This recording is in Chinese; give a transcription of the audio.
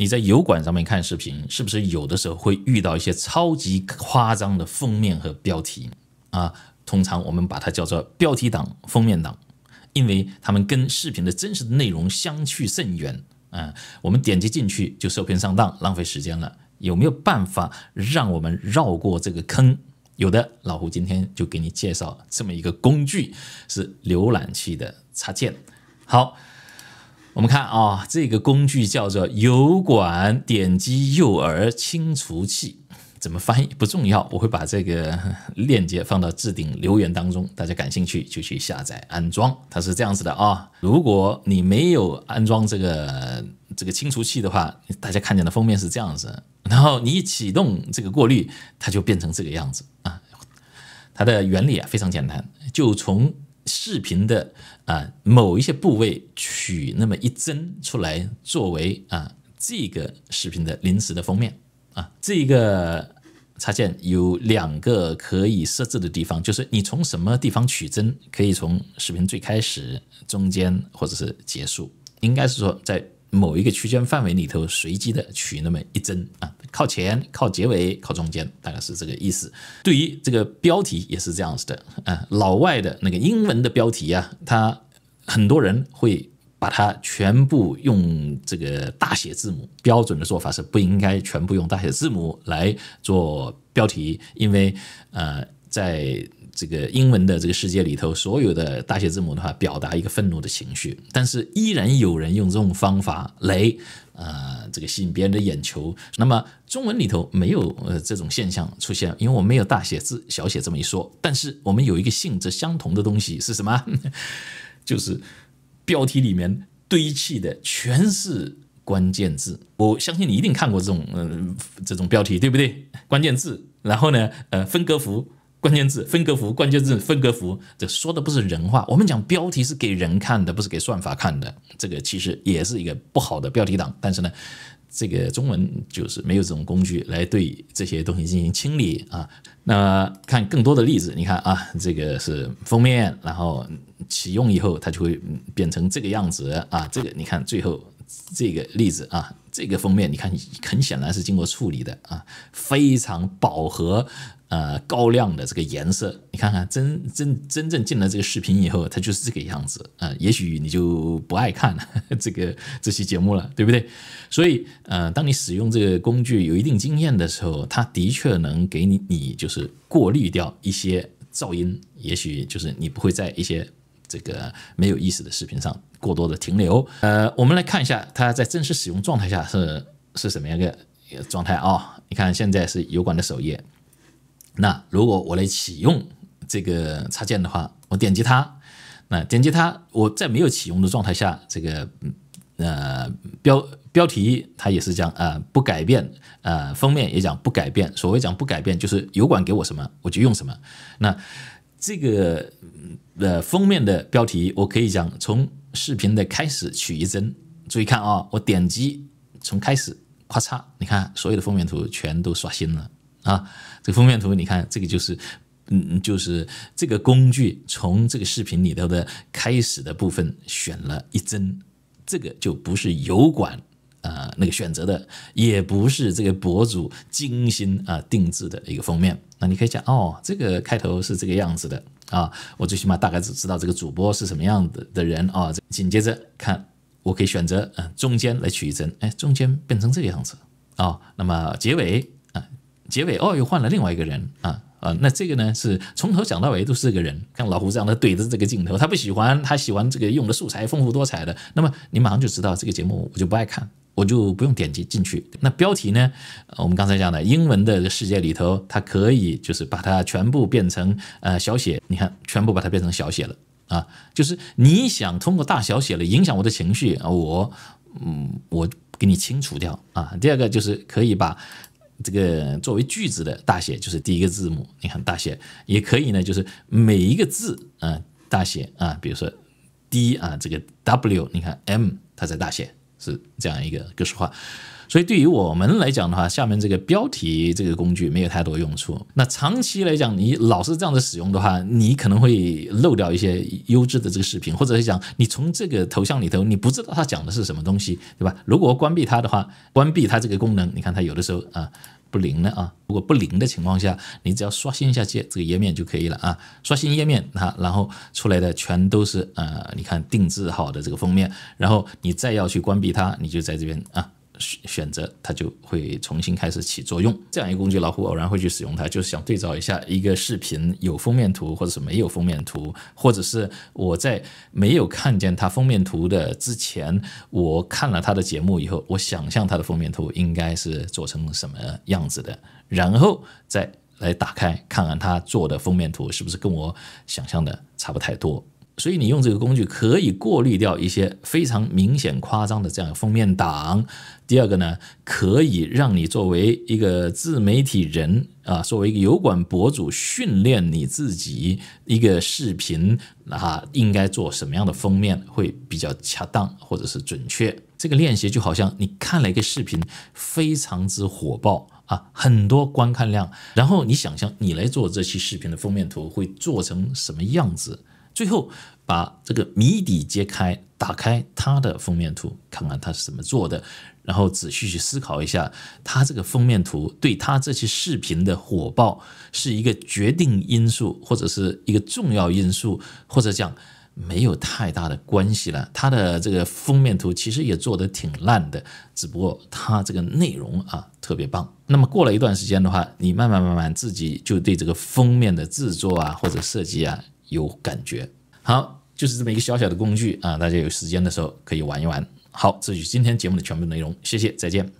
你在油管上面看视频，是不是有的时候会遇到一些超级夸张的封面和标题啊？通常我们把它叫做标题党、封面党，因为他们跟视频的真实的内容相去甚远啊。我们点击进去就受骗上当，浪费时间了。有没有办法让我们绕过这个坑？有的，老胡今天就给你介绍这么一个工具，是浏览器的插件。好。我们看啊，这个工具叫做油管点击诱饵清除器，怎么翻译不重要，我会把这个链接放到置顶留言当中，大家感兴趣就去下载安装。它是这样子的啊，如果你没有安装这个这个清除器的话，大家看见的封面是这样子，然后你一启动这个过滤，它就变成这个样子啊。它的原理啊非常简单，就从。视频的啊某一些部位取那么一帧出来作为啊这个视频的临时的封面啊这个插件有两个可以设置的地方，就是你从什么地方取帧，可以从视频最开始、中间或者是结束，应该是说在某一个区间范围里头随机的取那么一帧啊。靠前、靠结尾、靠中间，大概是这个意思。对于这个标题也是这样子的嗯，老外的那个英文的标题啊，他很多人会把它全部用这个大写字母。标准的做法是不应该全部用大写字母来做标题，因为呃。在这个英文的这个世界里头，所有的大写字母的话，表达一个愤怒的情绪，但是依然有人用这种方法来，呃，这个吸引别人的眼球。那么中文里头没有呃这种现象出现，因为我没有大写字小写这么一说。但是我们有一个性质相同的东西是什么？就是标题里面堆砌的全是关键字。我相信你一定看过这种嗯这种标题，对不对？关键字，然后呢，呃，分割符。关键字分隔符，关键字分隔符，这说的不是人话。我们讲标题是给人看的，不是给算法看的。这个其实也是一个不好的标题党，但是呢，这个中文就是没有这种工具来对这些东西进行清理啊。那看更多的例子，你看啊，这个是封面，然后启用以后它就会变成这个样子啊。这个你看最后。这个例子啊，这个封面你看，很显然是经过处理的啊，非常饱和、呃高亮的这个颜色。你看看，真真真正进了这个视频以后，它就是这个样子啊。也许你就不爱看了 这个这期节目了，对不对？所以，呃，当你使用这个工具有一定经验的时候，它的确能给你你就是过滤掉一些噪音，也许就是你不会在一些。这个没有意思的视频上过多的停留，呃，我们来看一下它在正式使用状态下是是什么样一个状态啊？你看现在是油管的首页，那如果我来启用这个插件的话，我点击它，那点击它，我在没有启用的状态下，这个呃标标题它也是讲啊不改变，呃封面也讲不改变，所谓讲不改变就是油管给我什么我就用什么，那。这个的封面的标题，我可以讲从视频的开始取一帧，注意看啊，我点击从开始，咔嚓，你看所有的封面图全都刷新了啊。这个封面图，你看这个就是，嗯，就是这个工具从这个视频里头的开始的部分选了一帧，这个就不是油管。呃，那个选择的也不是这个博主精心啊定制的一个封面。那你可以讲哦，这个开头是这个样子的啊，我最起码大概只知道这个主播是什么样的的人啊。紧接着看，我可以选择嗯中间来取一帧，哎，中间变成这个样子啊。那么结尾啊，结尾哦又换了另外一个人啊啊，那这个呢是从头讲到尾都是这个人，像老胡这样的怼着这个镜头，他不喜欢，他喜欢这个用的素材丰富多彩的。那么你马上就知道这个节目我就不爱看。我就不用点击进去。那标题呢？我们刚才讲的英文的世界里头，它可以就是把它全部变成呃小写。你看，全部把它变成小写了啊，就是你想通过大小写了影响我的情绪啊，我嗯，我给你清除掉啊。第二个就是可以把这个作为句子的大写，就是第一个字母。你看大写也可以呢，就是每一个字啊大写啊，比如说 D 啊这个 W，你看 M 它在大写。是这样一个格式化，所以对于我们来讲的话，下面这个标题这个工具没有太多用处。那长期来讲，你老是这样子使用的话，你可能会漏掉一些优质的这个视频，或者是讲你从这个头像里头，你不知道它讲的是什么东西，对吧？如果关闭它的话，关闭它这个功能，你看它有的时候啊。不灵的啊！如果不灵的情况下，你只要刷新一下这这个页面就可以了啊！刷新页面，它然后出来的全都是呃，你看定制好的这个封面，然后你再要去关闭它，你就在这边啊。选择它就会重新开始起作用。这样一个工具，老虎偶然会去使用它，就是想对照一下一个视频有封面图或者是没有封面图，或者是我在没有看见它封面图的之前，我看了它的节目以后，我想象它的封面图应该是做成什么样子的，然后再来打开看看它做的封面图是不是跟我想象的差不太多。所以你用这个工具可以过滤掉一些非常明显夸张的这样封面党。第二个呢，可以让你作为一个自媒体人啊，作为一个油管博主，训练你自己一个视频啊，应该做什么样的封面会比较恰当或者是准确。这个练习就好像你看了一个视频非常之火爆啊，很多观看量，然后你想象你来做这期视频的封面图会做成什么样子。最后把这个谜底揭开，打开它的封面图，看看它是怎么做的，然后仔细去思考一下，它这个封面图对它这期视频的火爆是一个决定因素，或者是一个重要因素，或者讲没有太大的关系了。它的这个封面图其实也做得挺烂的，只不过它这个内容啊特别棒。那么过了一段时间的话，你慢慢慢慢自己就对这个封面的制作啊或者设计啊。有感觉，好，就是这么一个小小的工具啊，大家有时间的时候可以玩一玩。好，这就是今天节目的全部内容，谢谢，再见。